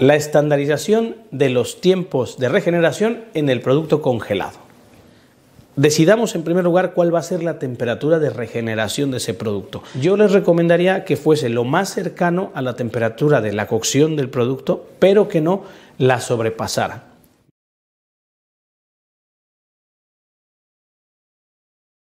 La estandarización de los tiempos de regeneración en el producto congelado. Decidamos en primer lugar cuál va a ser la temperatura de regeneración de ese producto. Yo les recomendaría que fuese lo más cercano a la temperatura de la cocción del producto, pero que no la sobrepasara.